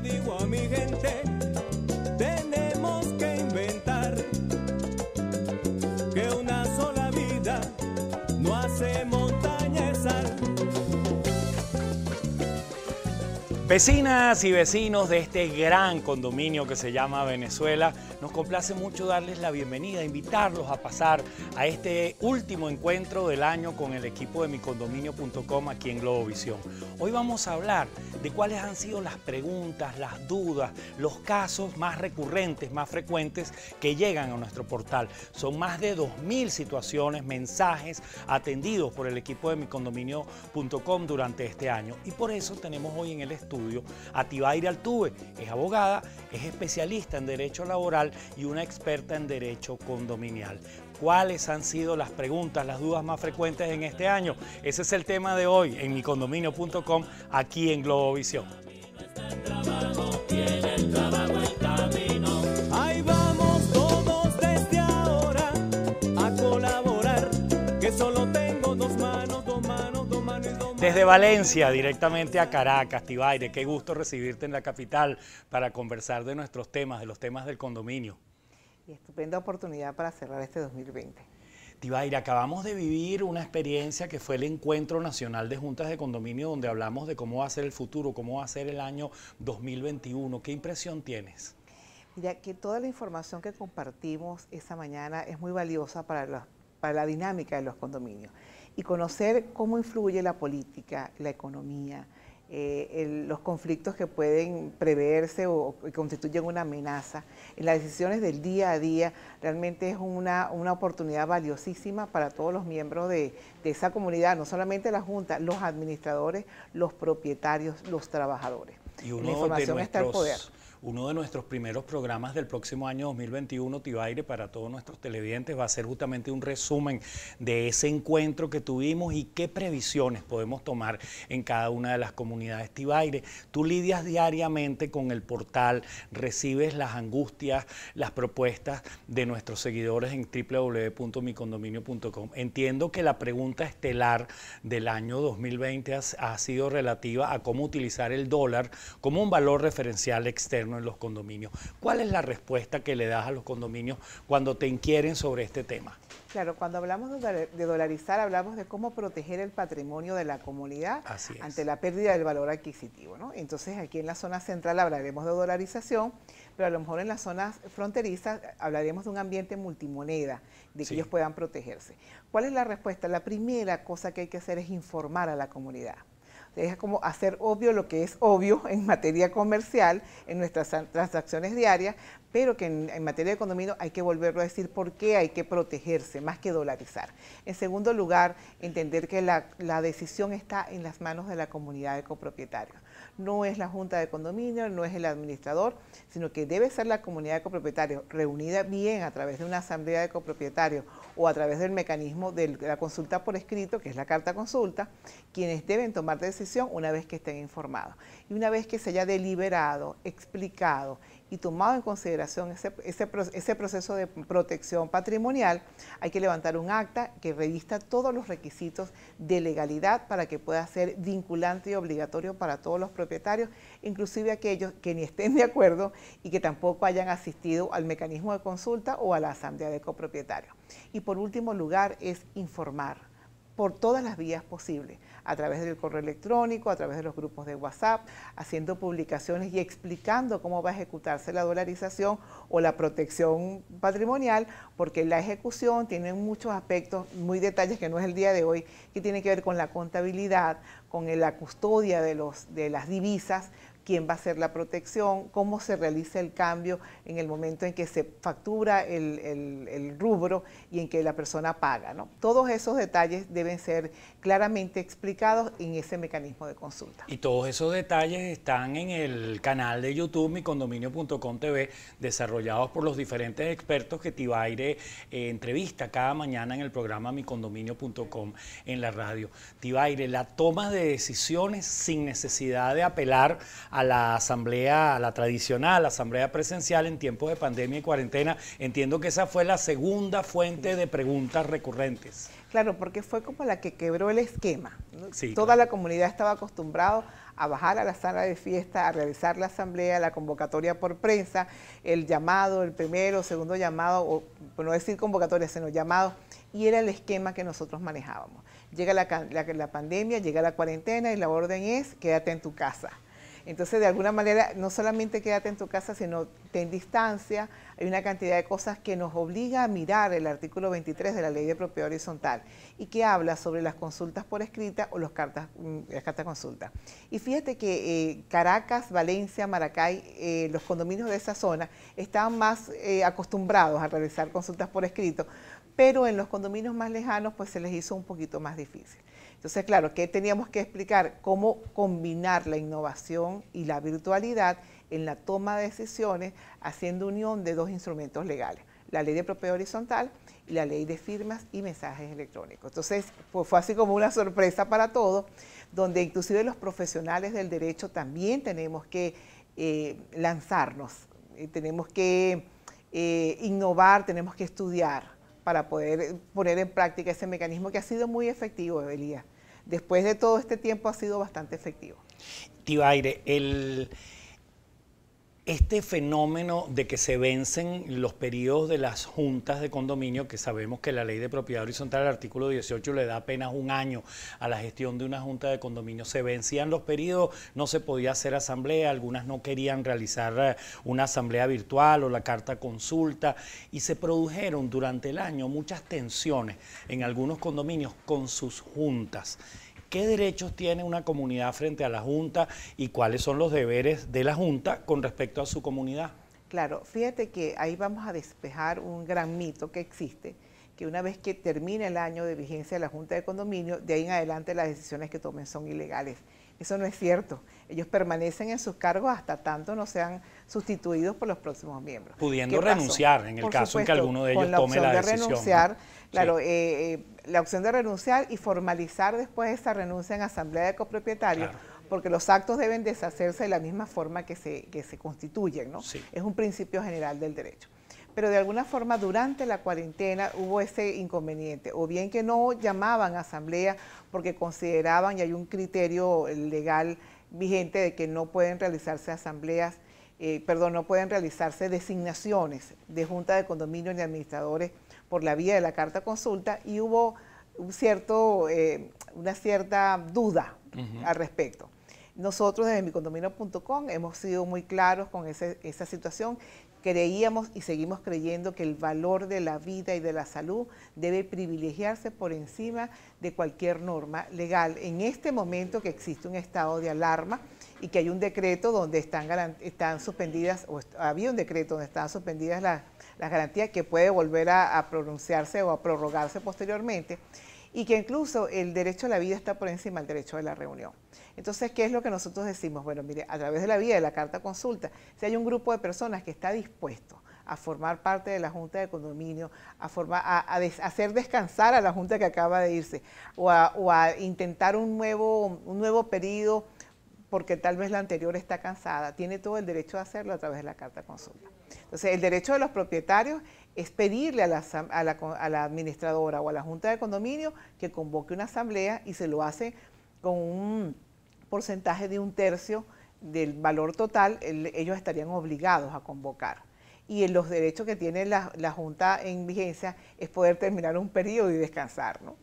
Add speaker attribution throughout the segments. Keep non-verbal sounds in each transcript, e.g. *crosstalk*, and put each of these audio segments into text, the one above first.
Speaker 1: digo a mi gente, tenemos que inventar que una sola vida no hace montaña Vecinas y vecinos de este gran condominio que se llama Venezuela, nos complace mucho darles la bienvenida, invitarlos a pasar a este último encuentro del año con el equipo de micondominio.com aquí en Globovisión. Hoy vamos a hablar de cuáles han sido las preguntas, las dudas, los casos más recurrentes, más frecuentes que llegan a nuestro portal. Son más de 2.000 situaciones, mensajes atendidos por el equipo de micondominio.com durante este año. Y por eso tenemos hoy en el estudio a Tibaira Altuve. Es abogada, es especialista en derecho laboral y una experta en derecho condominial cuáles han sido las preguntas, las dudas más frecuentes en este año. Ese es el tema de hoy en micondominio.com aquí en Globovisión. desde Desde Valencia directamente a Caracas, Tibaire, qué gusto recibirte en la capital para conversar de nuestros temas, de los temas del condominio
Speaker 2: estupenda oportunidad para cerrar este 2020.
Speaker 1: Tibaira, acabamos de vivir una experiencia que fue el Encuentro Nacional de Juntas de Condominio, donde hablamos de cómo va a ser el futuro, cómo va a ser el año 2021. ¿Qué impresión tienes?
Speaker 2: Mira, que toda la información que compartimos esa mañana es muy valiosa para la dinámica de los condominios. Y conocer cómo influye la política, la economía, eh, los conflictos que pueden preverse o, constituyen una amenaza. En las decisiones del día a día realmente es una, una oportunidad valiosísima para todos los miembros de, esa comunidad, no solamente la Junta, los administradores, los propietarios, los trabajadores.
Speaker 1: Y la información está al poder uno de nuestros primeros programas del próximo año 2021, Tibaire, para todos nuestros televidentes, va a ser justamente un resumen de ese encuentro que tuvimos y qué previsiones podemos tomar en cada una de las comunidades Tibaire. Tú lidias diariamente con el portal, recibes las angustias, las propuestas de nuestros seguidores en www.micondominio.com. Entiendo que la pregunta estelar del año 2020 ha sido relativa a cómo utilizar el dólar como un valor referencial externo en los condominios. ¿Cuál es la respuesta que le das a los condominios cuando te inquieren sobre este tema?
Speaker 2: Claro, cuando hablamos de dolarizar, hablamos de cómo proteger el patrimonio de la comunidad ante la pérdida del valor adquisitivo. ¿no? Entonces, aquí en la zona central hablaremos de dolarización, pero a lo mejor en las zonas fronterizas hablaremos de un ambiente multimoneda, de que ellos puedan protegerse. ¿Cuál es la respuesta? La primera cosa que hay que hacer es informar a la comunidad. Deja como hacer obvio lo que es obvio en materia comercial, en nuestras transacciones diarias, pero que en, materia de condominio hay que volverlo a decir por qué hay que protegerse más que dolarizar. En segundo lugar, entender que la decisión está en las manos de la comunidad de copropietarios no es la junta de condominio, no es el administrador, sino que debe ser la comunidad de copropietarios reunida bien a través de una asamblea de copropietarios o a través del mecanismo de la consulta por escrito, que es la carta consulta, quienes deben tomar decisión una vez que estén informados. Y una vez que se haya deliberado, explicado y tomado en consideración ese, proceso de protección patrimonial, hay que levantar un acta que revista todos los requisitos de legalidad para que pueda ser vinculante y obligatorio para todos los propietarios, inclusive aquellos que ni estén de acuerdo y que tampoco hayan asistido al mecanismo de consulta o a la asamblea de copropietarios. Y por último lugar es informar por todas las vías posibles a través del correo electrónico, a través de los grupos de WhatsApp, haciendo publicaciones y explicando cómo va a ejecutarse la dolarización o la protección patrimonial, porque la ejecución tiene muchos aspectos, muy detalles que no es el día de hoy, que tiene que ver con la contabilidad, con la custodia de, los, de las divisas, quién va a ser la protección, cómo se realiza el cambio en el momento en que se factura el, rubro y en que la persona paga. ¿no? Todos esos detalles deben ser claramente explicados en ese mecanismo de consulta.
Speaker 1: Y todos esos detalles están en el canal de YouTube micondominio.com TV, desarrollados por los diferentes expertos que Tibaire eh, entrevista cada mañana en el programa micondominio.com en la radio. Tibaire, la toma de decisiones sin necesidad de apelar a la asamblea, a la tradicional asamblea presencial en tiempos de pandemia y cuarentena. Entiendo que esa fue la segunda fuente de preguntas recurrentes.
Speaker 2: Claro, porque fue como la que quebró el esquema. Toda la comunidad estaba acostumbrada a bajar a la sala de fiesta, a realizar la asamblea, la convocatoria por prensa, el llamado, el primero, segundo llamado, o por no decir convocatoria, sino llamado, y era el esquema que nosotros manejábamos. Llega la pandemia, llega la cuarentena y la orden es quédate en tu casa. Entonces, de alguna manera, no solamente quédate en tu casa, sino ten distancia. Hay una cantidad de cosas que nos obliga a mirar el artículo 23 de la Ley de Propiedad Horizontal y que habla sobre las consultas por escrita o las cartas, mm, las cartas consulta. Y fíjate que eh, Caracas, Valencia, Maracay, eh, los condominios de esa zona estaban más eh, acostumbrados a realizar consultas por escrito, pero en los condominios más lejanos pues se les hizo un poquito más difícil. Entonces, claro, que teníamos que explicar cómo combinar la innovación y la virtualidad en la toma de decisiones haciendo unión de dos instrumentos legales, la ley de propiedad horizontal y la ley de firmas y mensajes electrónicos. Entonces, pues, fue así como una sorpresa para todos, donde inclusive los profesionales del derecho también tenemos que eh, lanzarnos, eh, tenemos que eh, innovar, tenemos que estudiar para poder poner en práctica ese mecanismo que ha sido muy efectivo, Evelía. Después de todo este tiempo ha sido bastante efectivo.
Speaker 1: Tibaire, el... Este fenómeno de que se vencen los periodos de las juntas de condominio, que sabemos que la ley de propiedad horizontal, el artículo 18, le da apenas un año a la gestión de una junta de condominio, se vencían los periodos, no se podía hacer asamblea, algunas no querían realizar eh, una asamblea virtual o la carta consulta, y se produjeron durante el año muchas tensiones en algunos condominios con sus juntas qué derechos tiene una comunidad frente a la Junta y cuáles son los deberes de la Junta con respecto a su comunidad.
Speaker 2: Claro, fíjate que ahí vamos a despejar un gran mito que existe, que una vez que termina el año de vigencia de la Junta de Condominio, de ahí en adelante las decisiones que tomen son ilegales. Eso no es cierto. Ellos permanecen en sus cargos hasta tanto no sean sustituidos por los próximos miembros. Pudiendo renunciar en el caso en que alguno de ellos la tome la de Renunciar, Claro, eh, eh, la opción de renunciar y formalizar después esa renuncia en asamblea de copropietarios, porque los actos deben deshacerse de la misma forma que se, que se constituyen, ¿no? Es un principio general del derecho pero de alguna forma durante la cuarentena hubo ese inconveniente, o bien que no llamaban a asamblea porque consideraban, y hay un criterio legal vigente de que no pueden realizarse asambleas, eh, perdón, no pueden realizarse designaciones de junta de condominios ni administradores por la vía de la carta consulta, y hubo cierto, eh, una cierta duda al respecto. Nosotros desde micondominio.com hemos sido muy claros con esa situación creíamos y seguimos creyendo que el valor de la vida y de la salud debe privilegiarse por encima de cualquier norma legal. En este momento que existe un estado de alarma y que hay un decreto donde están, están suspendidas, o había un decreto donde estaban suspendidas las, garantías que puede volver a pronunciarse o a prorrogarse posteriormente y que incluso el derecho a la vida está por encima del derecho de la reunión. Entonces, ¿qué es lo que nosotros decimos? Bueno, mire, a través de la vía de la carta consulta, si hay un grupo de personas que está dispuesto a formar parte de la Junta de Condominio, a, a, hacer descansar a la Junta que acaba de irse, o a, intentar un nuevo, un nuevo periodo porque tal vez la anterior está cansada, tiene todo el derecho de hacerlo a través de la carta consulta. Entonces, el derecho de los propietarios es pedirle a la, administradora o a la junta de condominio que convoque una asamblea y se lo hace con un porcentaje de un tercio del valor total, ellos estarían obligados a convocar. Y en los derechos que tiene la, la, junta en vigencia es poder terminar un periodo y descansar, ¿no?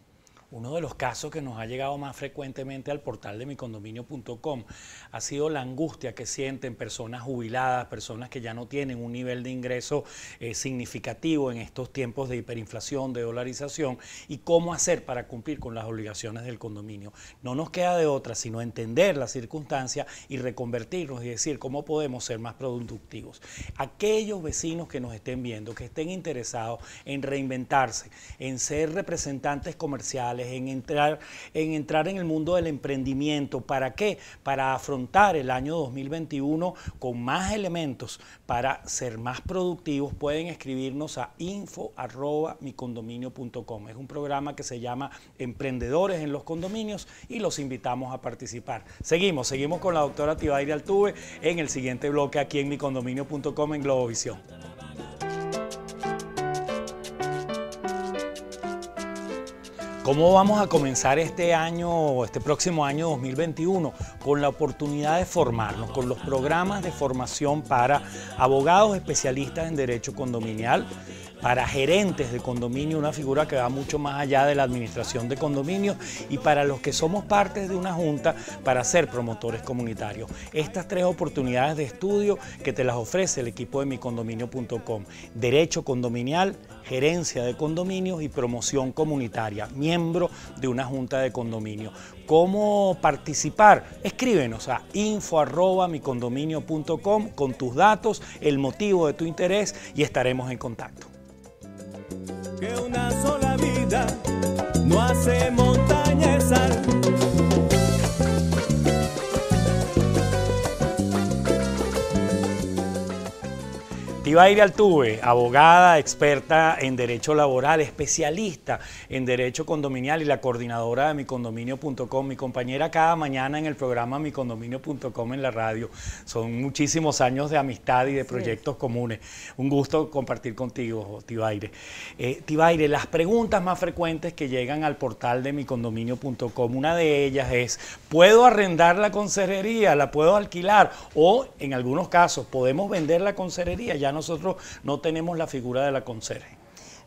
Speaker 1: Uno de los casos que nos ha llegado más frecuentemente al portal de micondominio.com ha sido la angustia que sienten personas jubiladas, personas que ya no tienen un nivel de ingreso eh, significativo en estos tiempos de hiperinflación, de dolarización, y cómo hacer para cumplir con las obligaciones del condominio. No nos queda de otra sino entender la circunstancia y reconvertirnos y decir cómo podemos ser más productivos. Aquellos vecinos que nos estén viendo, que estén interesados en reinventarse, en ser representantes comerciales, en entrar, en entrar en el mundo del emprendimiento. ¿Para qué? Para afrontar el año 2021 con más elementos para ser más productivos, pueden escribirnos a info.micondominio.com. Es un programa que se llama Emprendedores en los Condominios y los invitamos a participar. Seguimos, seguimos con la doctora Tibaire Altuve en el siguiente bloque aquí en micondominio.com en Globovisión. ¿Cómo vamos a comenzar este año, este próximo año 2021? Con la oportunidad de formarnos, con los programas de formación para abogados especialistas en derecho condominial, para gerentes de condominio, una figura que va mucho más allá de la administración de condominio y para los que somos partes de una junta para ser promotores comunitarios. Estas tres oportunidades de estudio que te las ofrece el equipo de micondominio.com. Derecho condominial, gerencia de condominios y promoción comunitaria, miembro de una junta de condominio. ¿Cómo participar? Escríbenos a info.micondominio.com con tus datos, el motivo de tu interés y estaremos en contacto. Que una sola vida no hace montañas Tibaire Altuve, abogada, experta en derecho laboral, especialista en derecho condominial y la coordinadora de micondominio.com, mi compañera cada mañana en el programa micondominio.com en la radio. Son muchísimos años de amistad y de proyectos comunes. Un gusto compartir contigo, Tibaire. Eh, Tibaire, las preguntas más frecuentes que llegan al portal de micondominio.com, una de ellas es, ¿puedo arrendar la consejería? ¿La puedo alquilar? O en algunos casos, ¿podemos vender la conserjería? Ya no nosotros no tenemos la figura de la conserje.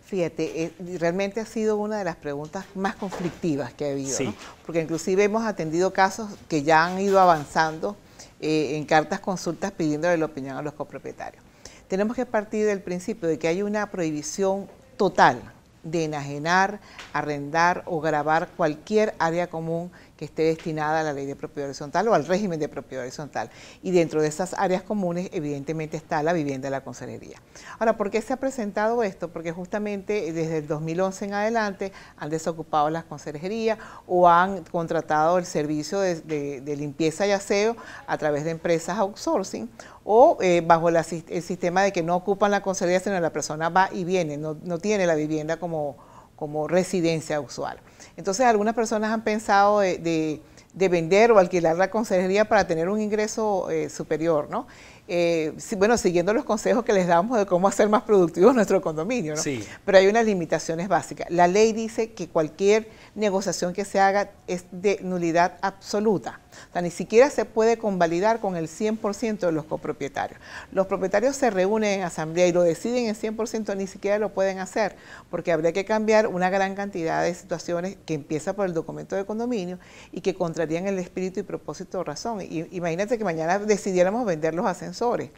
Speaker 2: Fíjate, eh, realmente ha sido una de las preguntas más conflictivas que ha habido, porque inclusive hemos atendido casos que ya han ido avanzando eh, en cartas consultas pidiéndole la opinión a los copropietarios. Tenemos que partir del principio de que hay una prohibición total de enajenar, arrendar o grabar cualquier área común que esté destinada a la ley de propiedad horizontal o al régimen de propiedad horizontal. Y dentro de esas áreas comunes, evidentemente, está la vivienda de la consejería. Ahora, ¿por qué se ha presentado esto? Porque justamente eh, desde el 2011 en adelante han desocupado las consejerías o han contratado el servicio de, limpieza y aseo a través de empresas outsourcing o eh, bajo el sistema de que no ocupan la conserjería sino la persona va y viene, no, tiene la vivienda como, como residencia usual. Entonces algunas personas han pensado de, vender o alquilar la consejería para tener un ingreso eh, superior, ¿no? Eh, bueno, siguiendo los consejos que les damos de cómo hacer más productivo *laughs* nuestro condominio, ¿no? Pero hay unas limitaciones básicas. La ley dice que cualquier negociación que se haga es de nulidad absoluta ni siquiera se puede convalidar con el 100% de los copropietarios. Los propietarios se reúnen en asamblea y lo deciden en 100%, ni siquiera lo pueden hacer, porque habría que cambiar una gran cantidad de situaciones que empieza por el documento de condominio y que contrarían el espíritu y propósito de razón. imagínate que mañana decidiéramos vender los ascensores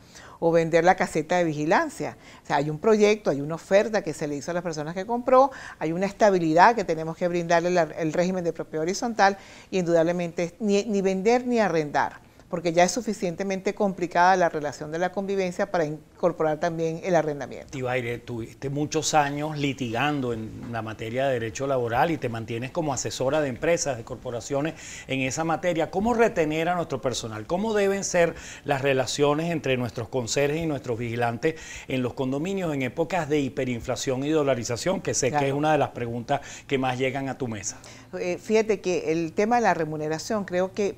Speaker 2: o vender la caseta de vigilancia. O sea, hay un proyecto, hay una oferta que se le hizo a las personas que compró, hay una estabilidad que tenemos que brindarle el régimen de propiedad horizontal y indudablemente ni vender ni arrendar porque ya es suficientemente complicada la relación de la convivencia para incorporar también el arrendamiento.
Speaker 1: Tibaire, tuviste muchos años litigando en la materia de derecho laboral y te mantienes como asesora de empresas, de corporaciones en esa materia. ¿Cómo retener a nuestro personal? ¿Cómo deben ser las relaciones entre nuestros conserjes y nuestros vigilantes en los condominios en épocas de hiperinflación y dolarización? Que sé que es una de las preguntas que más llegan a tu mesa.
Speaker 2: Eh, fíjate que el tema de la remuneración creo que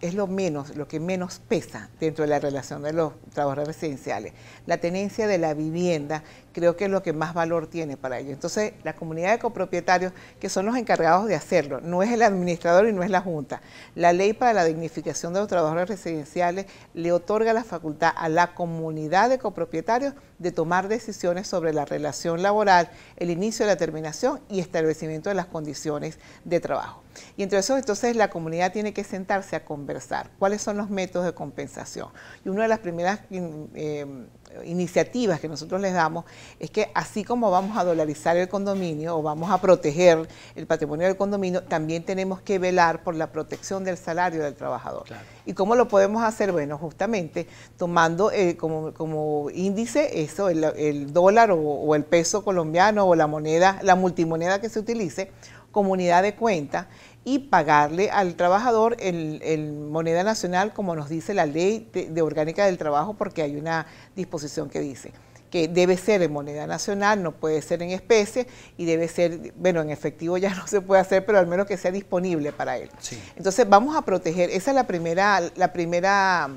Speaker 2: es lo menos, lo que menos pesa dentro de la relación de los trabajadores residenciales. La tenencia de la vivienda, creo que es lo que más valor tiene para ellos. Entonces, la comunidad de copropietarios, que son los encargados de hacerlo, no es el administrador y no es la Junta. La ley para la dignificación de los trabajadores residenciales le otorga la facultad a la comunidad de copropietarios de tomar decisiones sobre la relación laboral, el inicio de la terminación y establecimiento de las condiciones de trabajo. Y entre eso, entonces, la comunidad tiene que sentarse a conversar cuáles son los métodos de compensación. Y una de las primeras... Mm, eh, iniciativas que nosotros les damos es que así como vamos a dolarizar el condominio o vamos a proteger el patrimonio del condominio, también tenemos que velar por la protección del salario del trabajador. ¿Y cómo lo podemos hacer? Bueno, justamente tomando eh, como, índice eso, el, dólar o, el peso colombiano o la moneda, la multimoneda que se utilice, comunidad de cuenta y pagarle al trabajador en, moneda nacional, como nos dice la ley de, orgánica del trabajo, porque hay una disposición que dice que debe ser en moneda nacional, no puede ser en especie y debe ser, bueno, en efectivo ya *laughs* no se puede hacer, pero al menos que sea disponible para él. Entonces vamos a proteger, esa es la primera, la primera,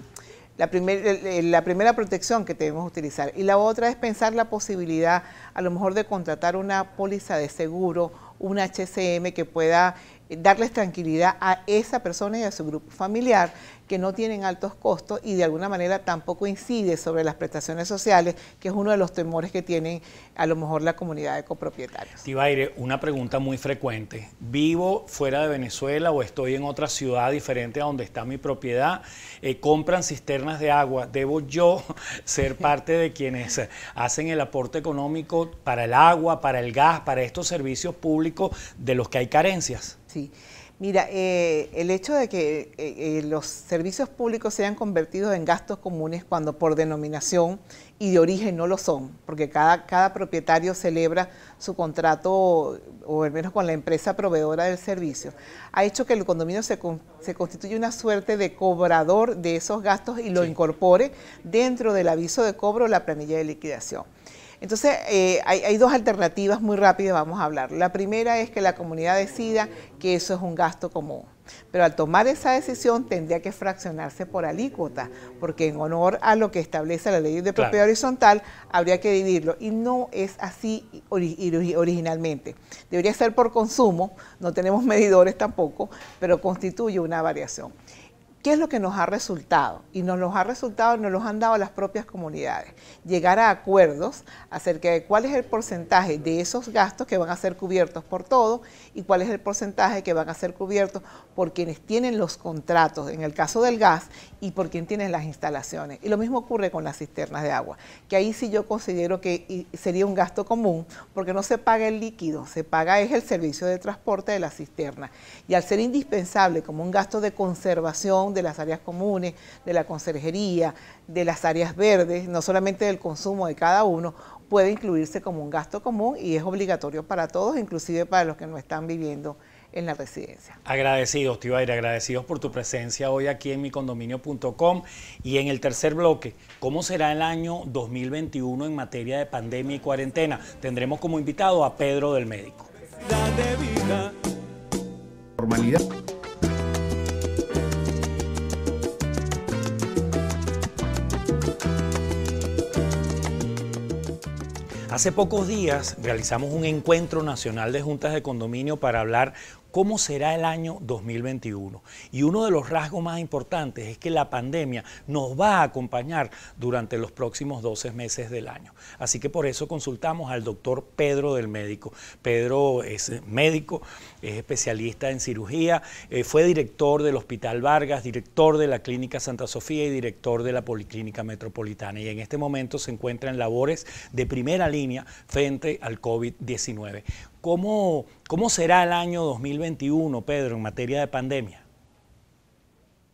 Speaker 2: la, la primera protección que debemos utilizar. Y la otra es pensar la posibilidad a lo mejor de contratar una póliza de seguro, un HCM que pueda darles tranquilidad a esa persona y a su grupo familiar que no tienen altos costos y de alguna manera tampoco incide sobre las prestaciones sociales, que es uno de los temores que tienen a lo mejor la comunidad de
Speaker 1: copropietarios. Tibaire, una pregunta muy frecuente. ¿Vivo fuera de Venezuela o estoy en otra ciudad diferente a donde está mi propiedad? Eh, ¿Compran cisternas de agua? ¿Debo yo *laughs* ser parte de quienes hacen el aporte económico para el agua, para el gas, para estos servicios públicos de los que hay carencias? Sí,
Speaker 2: mira, eh, el hecho de que eh, eh, los servicios públicos sean convertidos en gastos comunes cuando por denominación y de origen no lo son, porque cada, propietario celebra su contrato, o, al menos con la empresa proveedora del servicio, ha hecho que el condominio se, se constituya una suerte de cobrador de esos gastos y lo incorpore dentro del aviso de cobro o la planilla de liquidación. Entonces, eh, hay, dos alternativas muy rápidas, vamos a hablar. La primera es que la comunidad decida que eso es un gasto común. Pero al tomar esa decisión tendría que fraccionarse por alícuota, porque en honor a lo que establece la ley de propiedad horizontal, habría que dividirlo. Y no es así originalmente. Debería ser por consumo, no tenemos medidores tampoco, pero constituye una variación. ¿Qué es lo que nos ha resultado? Y nos los ha resultado, nos los han dado las propias comunidades. Llegar a acuerdos acerca de cuál es el porcentaje de esos gastos que van a ser cubiertos por todos y cuál es el porcentaje que van a ser cubiertos por quienes tienen los contratos, en el caso del gas, y por quien tienen las instalaciones. Y lo mismo ocurre con las cisternas de agua, que ahí sí yo considero que sería un gasto común, porque no se paga el líquido, se paga es el servicio de transporte de la cisterna. Y al ser indispensable como un gasto de conservación, de las áreas comunes, de la conserjería, de las áreas verdes, no solamente del consumo de cada uno, puede incluirse como un gasto común y es obligatorio para todos, inclusive para los que no están viviendo en la residencia.
Speaker 1: Agradecidos, tío Aire, agradecidos por tu presencia hoy aquí en micondominio.com y en el tercer bloque, ¿cómo será el año 2021 en materia de pandemia y cuarentena? Tendremos como invitado a Pedro del Médico. Hace pocos días realizamos un encuentro nacional de juntas de condominio para hablar cómo será el año 2021. Y uno de los rasgos más importantes es que la pandemia nos va a acompañar durante los próximos 12 meses del año. Así que por eso consultamos al doctor Pedro del Médico. Pedro es eh, médico, es especialista en cirugía, eh, fue director del Hospital Vargas, director de la Clínica Santa Sofía y director de la Policlínica Metropolitana. Y en este momento se encuentra en labores de primera línea frente al COVID-19. ¿Cómo, ¿Cómo será el año 2021, Pedro, en materia de pandemia?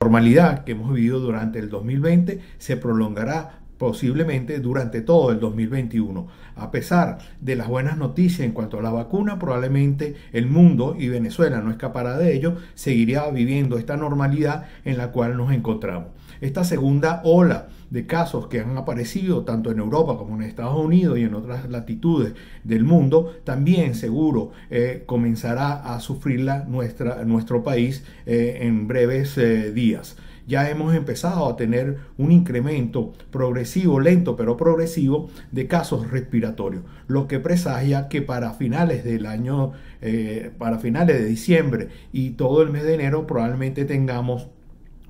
Speaker 3: La normalidad que hemos vivido durante el 2020 se prolongará posiblemente durante todo el 2021. A pesar de las buenas noticias en cuanto a la vacuna, probablemente el mundo y Venezuela no escapará de ello, seguiría viviendo esta normalidad en la cual nos encontramos. Esta segunda ola de casos que han aparecido tanto en Europa como en Estados Unidos y en otras latitudes del mundo, también seguro eh, comenzará a sufrirla nuestro país eh, en breves eh, días ya hemos empezado a tener un incremento progresivo, lento pero progresivo, de casos respiratorios, lo que presagia que para finales del año, eh, para finales de diciembre y todo el mes de enero probablemente tengamos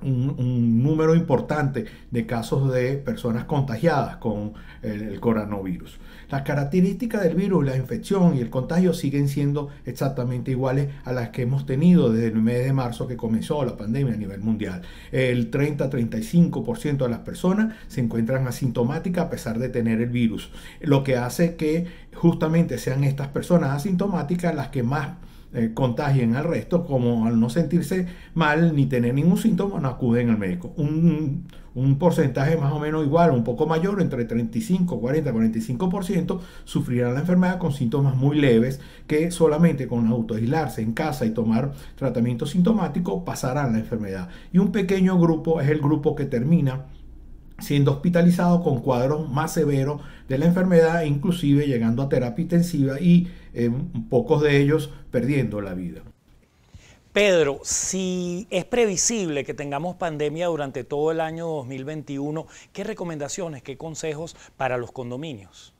Speaker 3: un, número importante de casos de personas contagiadas con el, el, coronavirus. Las características del virus, la infección y el contagio siguen siendo exactamente iguales a las que hemos tenido desde el mes de marzo que comenzó la pandemia a nivel mundial. El 30-35% de las personas se encuentran asintomáticas a pesar de tener el virus, lo que hace que justamente sean estas personas asintomáticas las que más eh, contagien al resto, como al no sentirse mal ni tener ningún síntoma, no acuden al médico. Un, porcentaje más o menos igual, un poco mayor, entre 35, 40, 45%, sufrirán la enfermedad con síntomas muy leves que solamente con autoaislarse en casa y tomar tratamiento sintomático pasarán la enfermedad. Y un pequeño grupo es el grupo que termina siendo hospitalizado con cuadros más severos de la enfermedad, inclusive llegando a terapia intensiva y eh, pocos de ellos perdiendo la vida.
Speaker 1: Pedro, si es previsible que tengamos pandemia durante todo el año 2021, ¿qué recomendaciones, qué consejos para los condominios?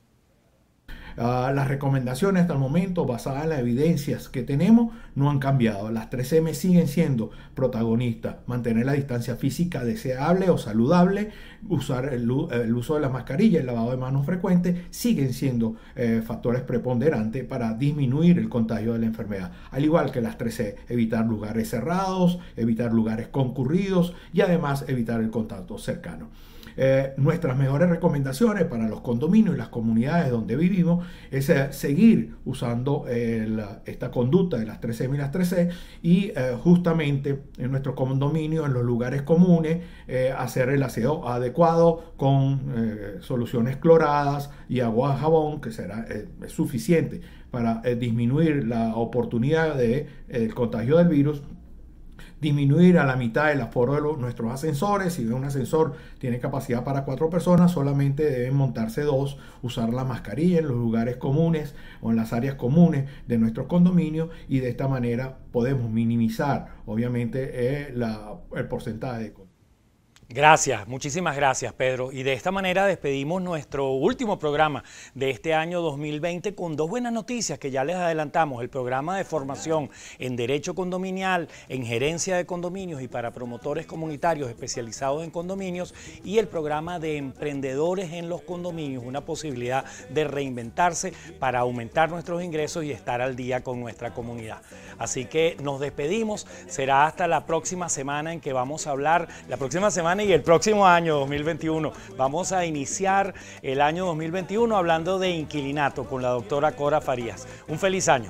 Speaker 3: Ah, las recomendaciones hasta el momento, basadas en las evidencias que tenemos, no han cambiado. Las 3M siguen siendo protagonistas. Mantener la distancia física deseable o saludable, usar el, uso de las y el lavado de manos frecuente, siguen siendo eh, factores preponderantes para disminuir el contagio de la enfermedad. Al igual que las 3C, e, evitar lugares cerrados, evitar lugares concurridos y además evitar el contacto cercano. Eh, nuestras mejores recomendaciones para los condominios y las comunidades donde vivimos es eh, seguir usando eh, esta conducta de las 3M y las 3 y justamente en nuestro condominio, en los lugares comunes, hacer el aseo adecuado con soluciones cloradas y agua jabón, que será suficiente para disminuir la oportunidad del de, contagio del virus disminuir a la mitad el aforo de nuestros ascensores. Si un ascensor tiene capacidad para cuatro personas, solamente deben montarse dos, usar la mascarilla en los lugares comunes o en las áreas comunes de nuestros condominios y de esta manera podemos minimizar obviamente eh, el porcentaje de...
Speaker 1: Gracias, muchísimas gracias Pedro. Y de esta manera despedimos nuestro último programa de este año 2020 con dos buenas noticias que ya les adelantamos. El programa de formación en Derecho Condominial, en Gerencia de Condominios y para promotores comunitarios especializados en condominios y el programa de Emprendedores en los Condominios, una posibilidad de reinventarse para aumentar nuestros ingresos y estar al día con nuestra comunidad. Así que nos despedimos, será hasta la próxima semana en que vamos a hablar, la próxima semana y el próximo año, 2021. Vamos a iniciar el año 2021 hablando de inquilinato con la doctora Cora Farías. Un feliz año.